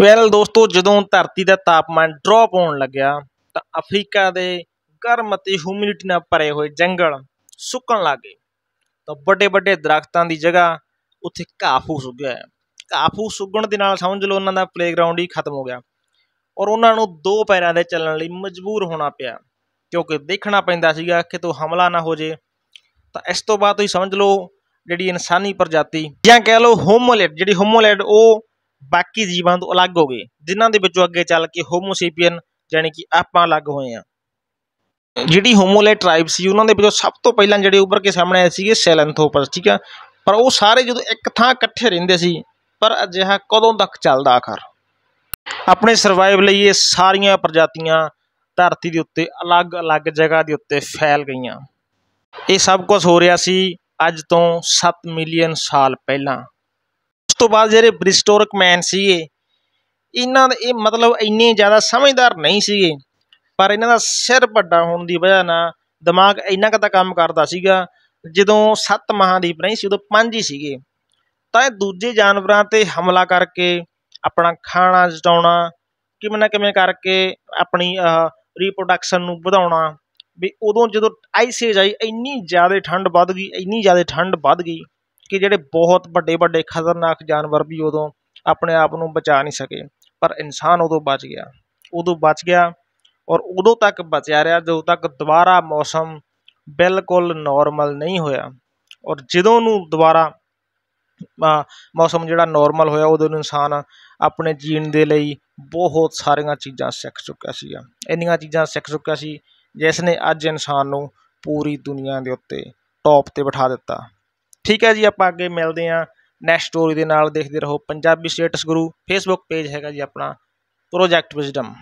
well ਦੋਸਤੋ ਜਦੋਂ ਧਰਤੀ ਦਾ ਤਾਪਮਾਨ ਡ੍ਰੌਪ ਹੋਣ ਲੱਗਿਆ ਤਾਂ ਅਫਰੀਕਾ ਦੇ ਗਰਮ ਅਤੇ ਹਿਊਮਿਡਿਟੀ ਨਾਲ ਭਰੇ ਹੋਏ ਜੰਗਲ ਸੁੱਕਣ ਲੱਗੇ ਤਾਂ ਵੱਡੇ ਵੱਡੇ ਦਰਖਤਾਂ ਦੀ ਜਗ੍ਹਾ ਉੱਥੇ ਘਾਹ ਫੂਸ ਗਿਆ ਘਾਹ ਫੂਸ ਦੇ ਨਾਲ ਸਮਝ ਲਓ ਉਹਨਾਂ ਦਾ ਪਲੇਗਰਾਉਂਡ ਹੀ ਖਤਮ ਹੋ ਗਿਆ ਔਰ ਉਹਨਾਂ ਨੂੰ ਦੋ ਪੈਰਾਂ ਦੇ ਚੱਲਣ ਲਈ ਮਜਬੂਰ ਹੋਣਾ ਪਿਆ ਕਿਉਂਕਿ ਦੇਖਣਾ ਪੈਂਦਾ ਸੀਗਾ ਕਿ ਤੋ ਹਮਲਾ ਨਾ ਹੋ ਜੇ ਤਾਂ ਇਸ ਤੋਂ ਬਾਅਦ ਤੁਸੀਂ ਸਮਝ ਲਓ ਜਿਹੜੀ ਇਨਸਾਨੀ ਪ੍ਰਜਾਤੀ ਜਾਂ ਕਹਿ ਲਓ ਹੋਮੋਲੇਡ ਜਿਹੜੀ ਹੋਮੋਲੇਡ ਉਹ ਬਾਕੀ ਜੀਵਾਂ ਤੋਂ ਅਲੱਗ ਹੋ ਗਏ ਜਿਨ੍ਹਾਂ ਦੇ ਵਿੱਚੋਂ ਅੱਗੇ ਚੱਲ ਕੇ ਹੋਮੋ ਸੇਪੀਅਨ ਯਾਨੀ ਕਿ ਆਪਾਂ ਅਲੱਗ ਹੋਏ ਆ ਜਿਹੜੀ ਹੋਮੋਲੇ ਟ੍ਰਾਈਬ ਸੀ ਉਹਨਾਂ ਦੇ ਵਿੱਚੋਂ ਸਭ ਤੋਂ ਪਹਿਲਾਂ ਜਿਹੜੇ ਉੱਭਰ ਕੇ ਸਾਹਮਣੇ ਆਏ ਸੀਗੇ ਸੈਲੈਂਥੋਪਸ ਠੀਕ ਆ ਪਰ ਉਹ ਸਾਰੇ ਜਦੋਂ ਇੱਕ ਥਾਂ ਇਕੱਠੇ ਰਹਿੰਦੇ ਸੀ ਪਰ ਅਜਿਹਾ ਕਦੋਂ ਤੱਕ ਚੱਲਦਾ ਆਖਰ ਆਪਣੇ ਸਰਵਾਈਵ ਲਈ ਇਹ ਸਾਰੀਆਂ ਪ੍ਰਜਾਤੀਆਂ ਧਰਤੀ ਦੇ ਉੱਤੇ ਅਲੱਗ-ਅਲੱਗ ਜਗ੍ਹਾ ਦੇ ਉੱਤੇ ਫੈਲ ਗਈਆਂ ਇਹ ਸਭ ਕੁਝ ਹੋ ਰਿਹਾ ਸੀ ਅੱਜ ਤੋਂ 7 ਮਿਲੀਅਨ ਸਾਲ ਪਹਿਲਾਂ ਤੋਂ ਬਾਅਦ ਜਿਹੜੇ ਬ੍ਰਿਸਟੋਰਕ ਮੈਨ ਸੀਗੇ ਇਹਨਾਂ ਦਾ ਇਹ ਮਤਲਬ ਇੰਨੇ ਜ਼ਿਆਦਾ ਸਮਝਦਾਰ ਨਹੀਂ ਸੀਗੇ ਪਰ ਇਹਨਾਂ ਦਾ ਸਿਰ ਵੱਡਾ ਹੋਣ ਦੀ ਵਜ੍ਹਾ ਨਾਲ ਦਿਮਾਗ ਇੰਨਾ ਕੁ ਤਾਂ ਕੰਮ ਕਰਦਾ ਸੀਗਾ ਜਦੋਂ ਸੱਤ ਮਹਾਦੀਪ ਨਹੀਂ ਸੀ ਉਦੋਂ ਪੰਜ ਹੀ ਸੀਗੇ ਤਾਂ ਇਹ ਦੂਜੇ ਜਾਨਵਰਾਂ ਤੇ ਹਮਲਾ ਕਰਕੇ ਆਪਣਾ ਖਾਣਾ ਜਟਾਉਣਾ ਕਿਵੇਂ ਨਾ ਕਿਵੇਂ ਕਰਕੇ ਆਪਣੀ ਰੀਪਰੋਡਕਸ਼ਨ ਨੂੰ ਵਧਾਉਣਾ ਵੀ ਉਦੋਂ ਜਦੋਂ ਆਈਸੇਜ ਆਈ ਇੰਨੀ ਜ਼ਿਆਦਾ ਠੰਡ ਵੱਧ ਗਈ ਇੰਨੀ ਜ਼ਿਆਦਾ ਠੰਡ ਵੱਧ ਗਈ ਕਿ ਜਿਹੜੇ ਬਹੁਤ ਵੱਡੇ ਵੱਡੇ ਖਤਰਨਾਕ ਜਾਨਵਰ ਵੀ ਉਦੋਂ ਆਪਣੇ ਆਪ ਨੂੰ ਬਚਾ ਨਹੀਂ ਸਕੇ ਪਰ ਇਨਸਾਨ ਉਦੋਂ ਬਚ ਗਿਆ ਉਦੋਂ ਬਚ ਗਿਆ ਔਰ ਉਦੋਂ ਤੱਕ ਬਚਿਆ ਰਿਹਾ ਜਦੋਂ ਤੱਕ ਦੁਬਾਰਾ ਮੌਸਮ ਬਿਲਕੁਲ ਨਾਰਮਲ ਨਹੀਂ ਹੋਇਆ ਔਰ ਜਦੋਂ ਨੂੰ ਦੁਬਾਰਾ ਮੌਸਮ ਜਿਹੜਾ ਨਾਰਮਲ ਹੋਇਆ ਉਦੋਂ ਇਨਸਾਨ ਆਪਣੇ ਜੀਣ ਦੇ ਲਈ ਬਹੁਤ ਸਾਰੀਆਂ ਚੀਜ਼ਾਂ ਸਿੱਖ ਚੁੱਕਿਆ ਸੀਗਾ ਇੰਨੀਆਂ ਚੀਜ਼ਾਂ ਸਿੱਖ ਚੁੱਕਿਆ ਸੀ ਜਿਸ ਨੇ ਅੱਜ ਇਨਸਾਨ ਨੂੰ ਪੂਰੀ ਦੁਨੀਆ ਦੇ ਉੱਤੇ ਟੌਪ ਤੇ ਬਿਠਾ ਦਿੱਤਾ ਠੀਕ ਹੈ ਜੀ ਆਪਾਂ ਅੱਗੇ ਮਿਲਦੇ ਹਾਂ ਨੈਕਸਟ ਸਟੋਰੀ ਦੇ ਨਾਲ ਦੇਖਦੇ ਰਹੋ Punjabi status Guru Facebook page ਹੈਗਾ ਜੀ ਆਪਣਾ ਪ੍ਰੋਜੈਕਟ ਵਿਜ਼ਡਮ